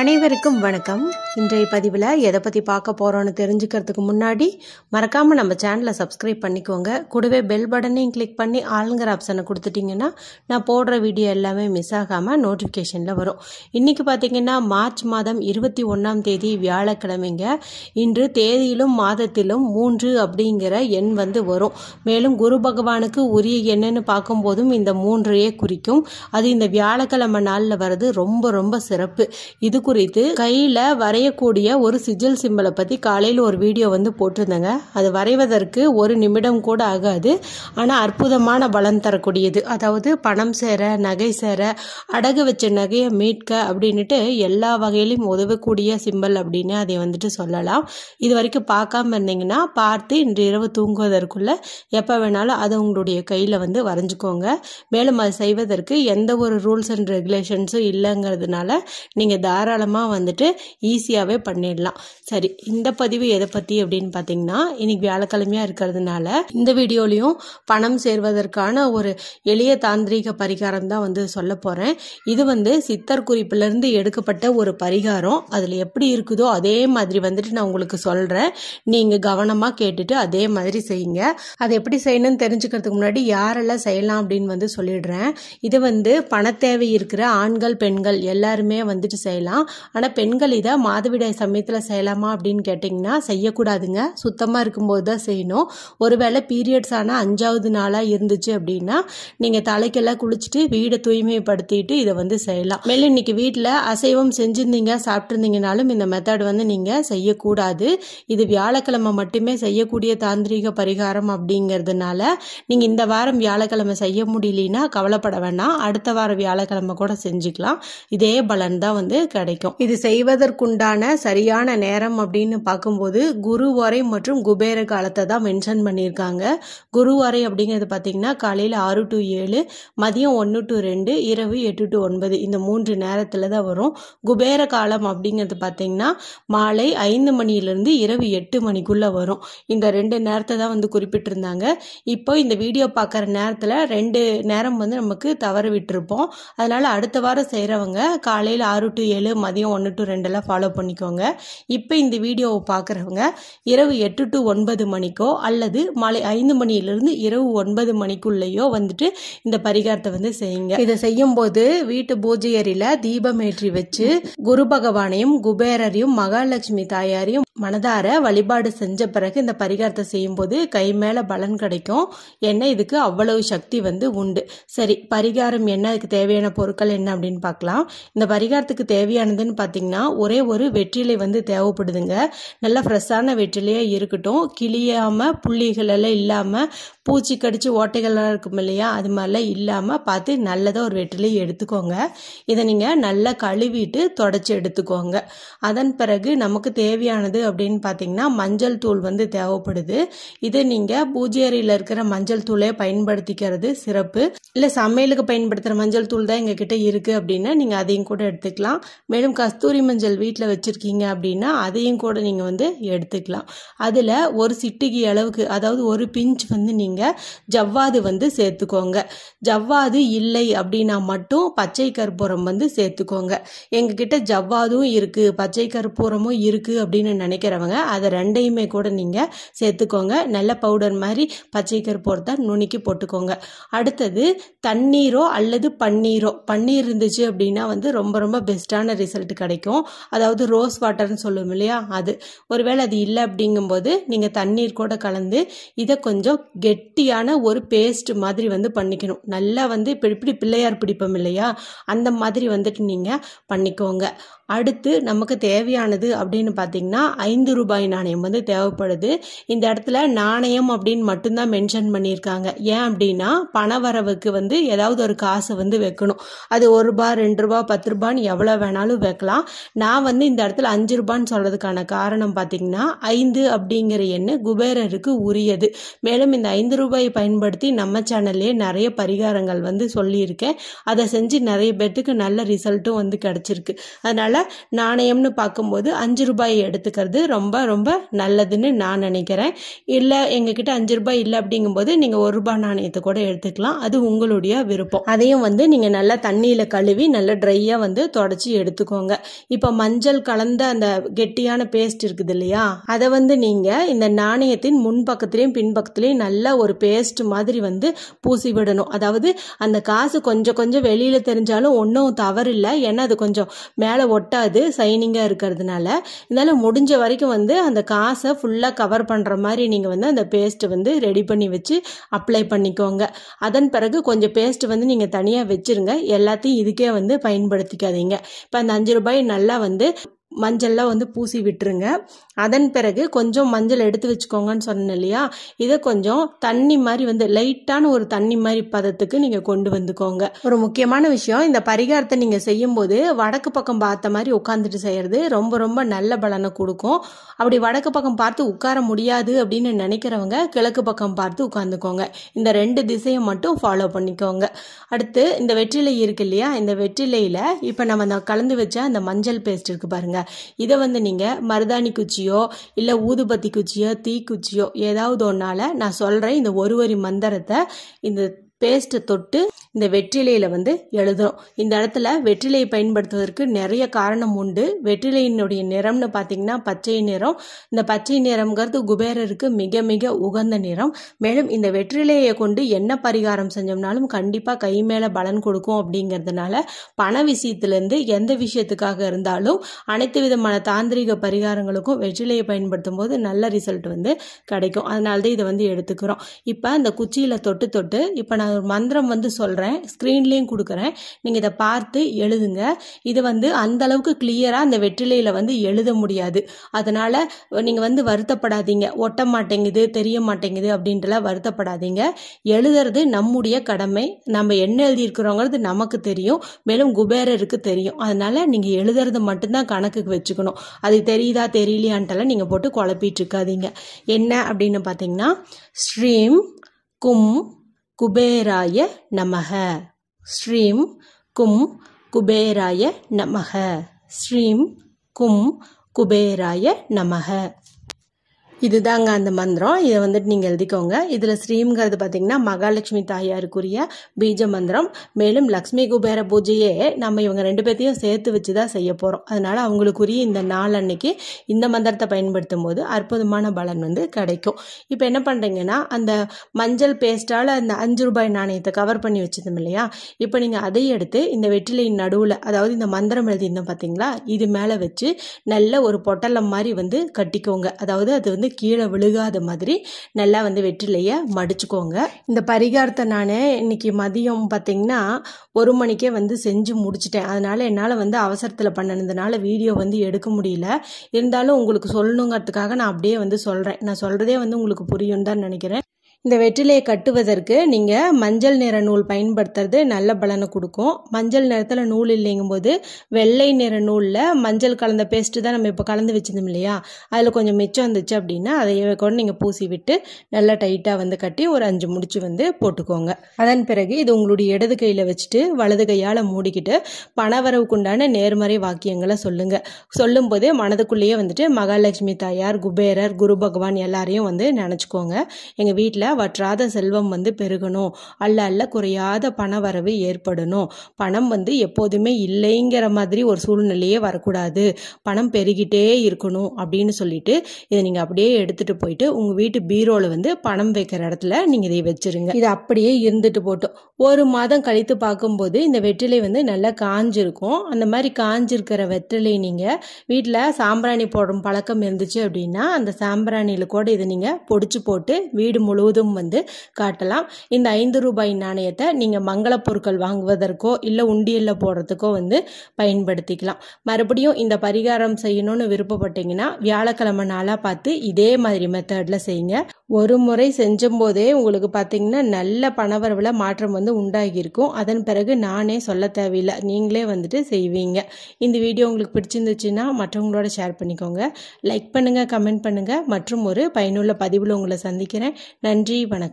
அனைவருக்கும் வணக்கம் இன்றைய பதிவில் எதை பற்றி பார்க்க போகிறோன்னு தெரிஞ்சுக்கிறதுக்கு முன்னாடி மறக்காமல் நம்ம சேனலை சப்ஸ்கிரைப் பண்ணிக்கோங்க கூடவே பெல் பட்டனையும் கிளிக் பண்ணி ஆளுங்கிற ஆப்ஷனை கொடுத்துட்டிங்கன்னா நான் போடுற வீடியோ எல்லாமே மிஸ் ஆகாமல் நோட்டிஃபிகேஷனில் வரும் இன்றைக்கி பார்த்திங்கன்னா மார்ச் மாதம் இருபத்தி ஒன்றாம் தேதி வியாழக்கிழமைங்க இன்று தேதியிலும் மாதத்திலும் மூன்று அப்படிங்கிற எண் வந்து வரும் மேலும் குரு பகவானுக்கு உரிய எண்ணுன்னு பார்க்கும்போதும் இந்த மூன்றையே குறிக்கும் அது இந்த வியாழக்கிழமை நாளில் வர்றது ரொம்ப ரொம்ப சிறப்பு இது குறித்து கையில் வரையக்கூடிய ஒரு சிஜில் சிம்பிளை பற்றி காலையில் ஒரு வீடியோ வந்து போட்டிருந்தேங்க அது வரைவதற்கு ஒரு நிமிடம் கூட ஆகாது ஆனால் அற்புதமான பலன் தரக்கூடியது அதாவது பணம் சேர நகை சேர அடகு வச்ச நகையை மீட்க அப்படின்ட்டு எல்லா வகையிலையும் உதவக்கூடிய சிம்பல் அப்படின்னு அதை வந்துட்டு சொல்லலாம் இது வரைக்கும் பார்க்காம இருந்தீங்கன்னா பார்த்து இன்று இரவு தூங்குவதற்குள்ள எப்போ வேணாலும் அதை உங்களுடைய கையில் வந்து வரைஞ்சிக்கோங்க மேலும் அது செய்வதற்கு எந்த ஒரு ரூல்ஸ் அண்ட் ரெகுலேஷன்ஸும் இல்லைங்கிறதுனால நீங்கள் தாராள தாராளமாக வந்துட்டு ஈஸியாகவே பண்ணிடலாம் சரி இந்த பதிவு எதை பற்றி அப்படின்னு பார்த்தீங்கன்னா இன்றைக்கி வியாழக்கிழமையாக இருக்கிறதுனால இந்த வீடியோலையும் பணம் சேர்வதற்கான ஒரு எளிய தாந்திரிக பரிகாரம் தான் வந்து சொல்ல போகிறேன் இது வந்து சித்தர் குறிப்பிலிருந்து எடுக்கப்பட்ட ஒரு பரிகாரம் அதில் எப்படி இருக்குதோ அதே மாதிரி வந்துட்டு நான் உங்களுக்கு சொல்கிறேன் நீங்கள் கவனமாக கேட்டுட்டு அதே மாதிரி செய்யுங்க அதை எப்படி செய்யணும்னு தெரிஞ்சுக்கிறதுக்கு முன்னாடி யாரெல்லாம் செய்யலாம் அப்படின்னு வந்து சொல்லிடுறேன் இது வந்து பண தேவை இருக்கிற ஆண்கள் பெண்கள் எல்லாருமே வந்துட்டு செய்யலாம் செய்யலாம் ஆனால் பெண்கள் இதை மாதவிடாய் சமயத்தில் செய்யலாமா அப்படின்னு கேட்டிங்கன்னா செய்யக்கூடாதுங்க சுத்தமாக இருக்கும்போது தான் செய்யணும் ஒருவேளை பீரியட்ஸ் ஆனால் அஞ்சாவது நாளாக இருந்துச்சு அப்படின்னா நீங்கள் தலைக்கெல்லாம் குளிச்சுட்டு வீடை தூய்மைப்படுத்திட்டு இதை வந்து செய்யலாம் மேலும் இன்றைக்கி வீட்டில் அசைவம் செஞ்சுருந்தீங்க சாப்பிட்ருந்தீங்கனாலும் இந்த மெத்தட் வந்து நீங்கள் செய்யக்கூடாது இது வியாழக்கிழமை மட்டுமே செய்யக்கூடிய தாந்திரிக பரிகாரம் அப்படிங்கிறதுனால நீங்கள் இந்த வாரம் வியாழக்கிழமை செய்ய முடியலன்னா கவலைப்பட வேண்டாம் அடுத்த வாரம் வியாழக்கிழமை கூட செஞ்சுக்கலாம் இதே பலன் தான் வந்து கிடைக்கும் கிடைக்கும் இது செய்வதற்குண்டான சரியான நேரம் அப்படின்னு பார்க்கும்போது வரை மற்றும் குபேர காலத்தை தான் மென்ஷன் பண்ணியிருக்காங்க வரை அப்படிங்கிறது பார்த்தீங்கன்னா காலையில் ஆறு டு ஏழு மதியம் ஒன்று டு ரெண்டு இரவு எட்டு டு ஒன்பது இந்த மூன்று நேரத்தில் தான் வரும் குபேர காலம் அப்படிங்கிறது பார்த்தீங்கன்னா மாலை ஐந்து மணியிலிருந்து இரவு எட்டு மணிக்குள்ளே வரும் இந்த ரெண்டு நேரத்தை தான் வந்து குறிப்பிட்டிருந்தாங்க இப்போ இந்த வீடியோ பார்க்குற நேரத்தில் ரெண்டு நேரம் வந்து நமக்கு தவற விட்டுருப்போம் அதனால் அடுத்த வாரம் செய்கிறவங்க காலையில் ஆறு டு ஏழு மதியம் ஒன்று டு ரெண்டெல்லாம் ஃபாலோ பண்ணிக்கோங்க இப்போ இந்த வீடியோவை பார்க்குறவங்க இரவு எட்டு டு ஒன்பது மணிக்கோ அல்லது மாலை ஐந்து மணியிலிருந்து இரவு ஒன்பது மணிக்குள்ளேயோ வந்துட்டு இந்த பரிகாரத்தை வந்து செய்யுங்க இதை செய்யும் போது வீட்டு பூஜை அறையில் தீபமேற்றி வச்சு குரு பகவானையும் குபேரரையும் மகாலட்சுமி தாயாரையும் மனதார வழிபாடு செஞ்ச பிறகு இந்த பரிகாரத்தை செய்யும்போது கை மேலே பலன் கிடைக்கும் என்ன இதுக்கு அவ்வளவு சக்தி வந்து உண்டு சரி பரிகாரம் என்ன அதுக்கு தேவையான பொருட்கள் என்ன அப்படின்னு பார்க்கலாம் இந்த பரிகாரத்துக்கு தேவையானதுன்னு பார்த்தீங்கன்னா ஒரே ஒரு வெற்றிலை வந்து தேவைப்படுதுங்க நல்லா ஃப்ரெஷ்ஷான வெற்றிலையாக இருக்கட்டும் கிளியாமல் புள்ளிகளெல்லாம் இல்லாமல் பூச்சி கடிச்சு ஓட்டைகள்லாம் இருக்கும் இல்லையா அது மாதிரிலாம் இல்லாமல் பார்த்து நல்லதாக ஒரு வெட்டிலையும் எடுத்துக்கோங்க இதை நீங்கள் நல்லா கழுவிட்டு தொடச்சி எடுத்துக்கோங்க அதன் பிறகு நமக்கு தேவையானது அப்படின்னு பார்த்தீங்கன்னா மஞ்சள் தூள் வந்து தேவைப்படுது இதை நீங்கள் பூஜை அறையில் இருக்கிற மஞ்சள் தூளே பயன்படுத்திக்கிறது சிறப்பு இல்லை சமையலுக்கு பயன்படுத்துகிற மஞ்சள் தூள் தான் எங்ககிட்ட இருக்குது அப்படின்னா நீங்கள் அதையும் கூட எடுத்துக்கலாம் மேலும் கஸ்தூரி மஞ்சள் வீட்டில் வச்சுருக்கீங்க அப்படின்னா அதையும் கூட நீங்கள் வந்து எடுத்துக்கலாம் அதில் ஒரு சிட்டுக்கு அளவுக்கு அதாவது ஒரு பிஞ்ச் வந்து நீங்கள் நீங்கள் ஜவ்வாது வந்து சேர்த்துக்கோங்க ஜவ்வாது இல்லை அப்படின்னா மட்டும் பச்சை கற்பூரம் வந்து சேர்த்துக்கோங்க எங்ககிட்ட ஜவ்வாதும் இருக்குது பச்சை கற்பூரமும் இருக்குது அப்படின்னு நினைக்கிறவங்க அதை ரெண்டையுமே கூட நீங்கள் சேர்த்துக்கோங்க நல்ல பவுடர் மாதிரி பச்சை கற்பூரத்தை நுணுக்கி போட்டுக்கோங்க அடுத்தது தண்ணீரோ அல்லது பன்னீரோ பன்னீர் இருந்துச்சு அப்படின்னா வந்து ரொம்ப ரொம்ப பெஸ்ட்டான ரிசல்ட் கிடைக்கும் அதாவது ரோஸ் வாட்டர்னு சொல்லுவோம் இல்லையா அது ஒருவேளை அது இல்லை அப்படிங்கும்போது நீங்கள் தண்ணீர் கூட கலந்து இதை கொஞ்சம் கெட் கெட்டியான ஒரு பேஸ்ட் மாதிரி வந்து பண்ணிக்கணும் நல்லா வந்து இப்போ இப்படி பிள்ளையார் பிடிப்போம் இல்லையா அந்த மாதிரி வந்துட்டு நீங்கள் பண்ணிக்கோங்க அடுத்து நமக்கு தேவையானது அப்படின்னு பார்த்தீங்கன்னா ஐந்து ரூபாய் நாணயம் வந்து தேவைப்படுது இந்த இடத்துல நாணயம் அப்படின்னு மட்டும்தான் மென்ஷன் பண்ணியிருக்காங்க ஏன் அப்படின்னா பணவரவுக்கு வந்து ஏதாவது ஒரு காசை வந்து வைக்கணும் அது ஒரு ரூபாய் ரெண்டு ரூபாய் பத்து ரூபான்னு எவ்வளோ வேணாலும் வைக்கலாம் நான் வந்து இந்த இடத்துல அஞ்சு ரூபான்னு சொல்கிறதுக்கான காரணம் பார்த்தீங்கன்னா ஐந்து அப்படிங்கிற எண்ணு குபேரருக்கு உரியது மேலும் இந்த ஐந்து ரூபாயை பயன்படுத்தி நம்ம சேனல்லே நிறைய பரிகாரங்கள் வந்து சொல்லியிருக்கேன் அதை செஞ்சு நிறைய பேர்த்துக்கு நல்ல ரிசல்ட்டும் வந்து கிடச்சிருக்கு அதனால் நாணயம்னு பார்க்கும்போது அஞ்சு ரூபாய் எடுத்துக்கிறது ரொம்ப ரொம்ப நல்லதுன்னு நான் நினைக்கிறேன் இல்லை எங்ககிட்ட அஞ்சு ரூபாய் இல்லை அப்படிங்கும்போது நீங்கள் ஒரு ரூபாய் நாணயத்தை கூட எடுத்துக்கலாம் அது உங்களுடைய விருப்பம் அதையும் வந்து நீங்கள் நல்லா தண்ணியில் கழுவி நல்லா ட்ரையாக வந்து தொடச்சி எடுத்துக்கோங்க இப்போ மஞ்சள் கலந்த அந்த கெட்டியான பேஸ்ட் இருக்குது இல்லையா அதை வந்து நீங்கள் இந்த நாணயத்தின் முன்பக்கத்துலேயும் பின்பக்கத்துலேயும் நல்லா ஒரு பேஸ்ட் மாதிரி வந்து பூசி விடணும் அதாவது அந்த காசு கொஞ்சம் கொஞ்சம் வெளியில் தெரிஞ்சாலும் ஒன்றும் தவறில்லை ஏன்னா அது கொஞ்சம் மேலே ஒட்ட ஒட்டாது சைனிங்காக இருக்கிறதுனால இதனால் முடிஞ்ச வரைக்கும் வந்து அந்த காசை ஃபுல்லாக கவர் பண்ணுற மாதிரி நீங்கள் வந்து அந்த பேஸ்ட்டு வந்து ரெடி பண்ணி வச்சு அப்ளை பண்ணிக்கோங்க அதன் பிறகு கொஞ்சம் பேஸ்ட் வந்து நீங்கள் தனியாக வச்சுருங்க எல்லாத்தையும் இதுக்கே வந்து பயன்படுத்திக்காதீங்க இப்போ அந்த அஞ்சு ரூபாய் நல்லா வந்து மஞ்சள்லாம் வந்து பூசி விட்டுருங்க அதன் பிறகு கொஞ்சம் மஞ்சள் எடுத்து வச்சுக்கோங்கன்னு சொன்னேன் இல்லையா இதை கொஞ்சம் தண்ணி மாதிரி வந்து லைட்டான ஒரு தண்ணி மாதிரி பதத்துக்கு நீங்கள் கொண்டு வந்துக்கோங்க ஒரு முக்கியமான விஷயம் இந்த பரிகாரத்தை நீங்கள் செய்யும்போது வடக்கு பக்கம் பார்த்த மாதிரி உட்காந்துட்டு செய்கிறது ரொம்ப ரொம்ப நல்ல பலனை கொடுக்கும் அப்படி வடக்கு பக்கம் பார்த்து உட்கார முடியாது அப்படின்னு நினைக்கிறவங்க கிழக்கு பக்கம் பார்த்து உட்காந்துக்கோங்க இந்த ரெண்டு திசையை மட்டும் ஃபாலோ பண்ணிக்கோங்க அடுத்து இந்த வெற்றிலை இருக்கு இல்லையா இந்த வெற்றிலையில் இப்போ நம்ம கலந்து வச்சா அந்த மஞ்சள் பேஸ்ட் இருக்கு பாருங்க இதை வந்து நீங்கள் மருதாணி குச்சியோ இல்லை ஊதுபத்தி குச்சியோ தீ குச்சியோ ஏதாவது ஒன்றால் நான் சொல்கிறேன் இந்த ஒருவரி மந்திரத்தை இந்த பேஸ்ட்டை தொட்டு இந்த வெற்றிலையில் வந்து எழுதுகிறோம் இந்த இடத்துல வெற்றிலையை பயன்படுத்துவதற்கு நிறைய காரணம் உண்டு வெற்றிலையினுடைய நிறம்னு பார்த்தீங்கன்னா பச்சை நிறம் இந்த பச்சை நிறம்ங்கிறது குபேரருக்கு மிக மிக உகந்த நிறம் மேலும் இந்த வெற்றிலையை கொண்டு என்ன பரிகாரம் செஞ்சோம்னாலும் கண்டிப்பாக கை மேலே பலன் கொடுக்கும் அப்படிங்கிறதுனால பண விஷயத்துலேருந்து எந்த விஷயத்துக்காக இருந்தாலும் அனைத்து விதமான தாந்திரிக பரிகாரங்களுக்கும் வெற்றிலையை பயன்படுத்தும் போது நல்ல ரிசல்ட் வந்து கிடைக்கும் அதனால தான் இதை வந்து எடுத்துக்கிறோம் இப்போ அந்த குச்சியில் தொட்டு தொட்டு இப்போ நான் நான் ஒரு மந்திரம் வந்து சொல்கிறேன் ஸ்க்ரீன்லேயும் கொடுக்குறேன் நீங்கள் இதை பார்த்து எழுதுங்க இது வந்து அந்த அளவுக்கு கிளியராக அந்த வெற்றிலையில் வந்து எழுத முடியாது அதனால் நீங்கள் வந்து வருத்தப்படாதீங்க ஒட்ட மாட்டேங்குது தெரிய மாட்டேங்குது அப்படின்ட்டுலாம் வருத்தப்படாதீங்க எழுதுறது நம்முடைய கடமை நம்ம என்ன எழுதியிருக்கிறோங்கிறது நமக்கு தெரியும் மேலும் குபேரருக்கு தெரியும் அதனால் நீங்கள் எழுதுறது மட்டும்தான் கணக்குக்கு வச்சுக்கணும் அது தெரியுதா தெரியலையான்ட்டெல்லாம் நீங்கள் போட்டு குழப்பிட்டு இருக்காதீங்க என்ன அப்படின்னு பார்த்தீங்கன்னா ஸ்ரீம் கும் குபேராய நமக ஸ்ரீம் கும் குபேராய நமக ஸ்ரீம் கும் குபேராய நமக இதுதாங்க அந்த மந்திரம் இதை வந்துட்டு நீங்கள் எழுதிக்கோங்க இதில் ஸ்ரீங்கிறது பார்த்தீங்கன்னா மகாலட்சுமி தாயாருக்குரிய பீஜ மந்திரம் மேலும் லக்ஷ்மி குபேர பூஜையே நம்ம இவங்க ரெண்டு பேர்த்தையும் சேர்த்து வச்சு தான் செய்ய போகிறோம் அதனால் அவங்களுக்குரிய இந்த நாள் அன்னைக்கு இந்த மந்திரத்தை பயன்படுத்தும் போது அற்புதமான பலன் வந்து கிடைக்கும் இப்போ என்ன பண்ணுறீங்கன்னா அந்த மஞ்சள் பேஸ்ட்டால் அந்த அஞ்சு ரூபாய் நாணயத்தை கவர் பண்ணி வச்சதும் இல்லையா இப்போ நீங்கள் அதை எடுத்து இந்த வெற்றிலையின் நடுவில் அதாவது இந்த மந்திரம் எழுதி இருந்தோம் பார்த்தீங்களா இது மேலே வச்சு நல்ல ஒரு பொட்டலம் மாதிரி வந்து கட்டிக்கோங்க அதாவது அது வந்து கீழே விழுகாத மாதிரி நல்லா வந்து வெற்றிலையை மடிச்சுக்கோங்க இந்த பரிகாரத்தை நான் இன்னைக்கு மதியம் பார்த்தீங்கன்னா ஒரு மணிக்கே வந்து செஞ்சு முடிச்சிட்டேன் அதனால் என்னால் வந்து அவசரத்தில் பண்ணினதுனால வீடியோ வந்து எடுக்க முடியல இருந்தாலும் உங்களுக்கு சொல்லணுங்கிறதுக்காக நான் அப்படியே வந்து சொல்கிறேன் நான் சொல்கிறதே வந்து உங்களுக்கு புரியும் தான் நினைக்கிறேன் இந்த வெற்றிலையை கட்டுவதற்கு நீங்கள் மஞ்சள் நிற நூல் பயன்படுத்துறது நல்ல பலனை கொடுக்கும் மஞ்சள் நிறத்தில் நூல் இல்லைங்கும்போது வெள்ளை நிற நூலில் மஞ்சள் கலந்த பேஸ்ட்டு தான் நம்ம இப்போ கலந்து வச்சிருந்தோம் இல்லையா அதில் கொஞ்சம் மிச்சம் வந்துச்சு அப்படின்னா அதை கூட நீங்கள் பூசி விட்டு நல்லா டைட்டாக வந்து கட்டி ஒரு அஞ்சு முடிச்சு வந்து போட்டுக்கோங்க அதன் பிறகு இது உங்களுடைய இடது கையில் வச்சுட்டு வலது கையால் மூடிக்கிட்டு பணவரவுக்குண்டான நேர்மறை வாக்கியங்களை சொல்லுங்கள் போதே மனதுக்குள்ளேயே வந்துட்டு மகாலட்சுமி தாயார் குபேரர் குரு பகவான் எல்லாரையும் வந்து நினச்சிக்கோங்க எங்கள் வீட்டில் வற்றாத செல்வம் வந்து பெருகணும் அல்ல அல்ல குறையாத பண வரவு ஏற்படணும் பணம் வந்து எப்போதுமே இல்லைங்கிற மாதிரி ஒரு சூழ்நிலையே வரக்கூடாது பணம் பெருகிட்டே இருக்கணும் அப்படின்னு சொல்லிட்டு இதை நீங்கள் அப்படியே எடுத்துகிட்டு போயிட்டு உங்கள் வீட்டு பீரோவில் வந்து பணம் வைக்கிற இடத்துல நீங்கள் இதை வச்சுருங்க இது அப்படியே இருந்துட்டு போட்டோம் ஒரு மாதம் கழித்து பார்க்கும்போது இந்த வெற்றிலை வந்து நல்லா காஞ்சிருக்கும் அந்த மாதிரி காஞ்சிருக்கிற வெற்றிலை நீங்கள் வீட்டில் சாம்பிராணி போடும் பழக்கம் இருந்துச்சு அப்படின்னா அந்த சாம்பிராணியில் கூட இதை நீங்கள் பொடிச்சு போட்டு வீடு முழுவதும் முழுவதும் வந்து காட்டலாம் இந்த ஐந்து ரூபாய் நாணயத்தை நீங்கள் மங்கள பொருட்கள் வாங்குவதற்கோ இல்லை உண்டியலில் போடுறதுக்கோ வந்து பயன்படுத்திக்கலாம் மறுபடியும் இந்த பரிகாரம் செய்யணும்னு விருப்பப்பட்டீங்கன்னா வியாழக்கிழமை நாளாக பார்த்து இதே மாதிரி மெத்தடில் செய்யுங்க ஒரு முறை செஞ்சும்போதே உங்களுக்கு பார்த்தீங்கன்னா நல்ல பணவரவில் மாற்றம் வந்து உண்டாகியிருக்கும் அதன் பிறகு நானே சொல்ல தேவையில்லை நீங்களே வந்துட்டு செய்வீங்க இந்த வீடியோ உங்களுக்கு பிடிச்சிருந்துச்சுன்னா மற்றவங்களோட ஷேர் பண்ணிக்கோங்க லைக் பண்ணுங்கள் கமெண்ட் பண்ணுங்கள் மற்றும் ஒரு பயனுள்ள பதிவில் உங்களை சந்திக்கிறேன் நன்றி நன்றி வணக்கம்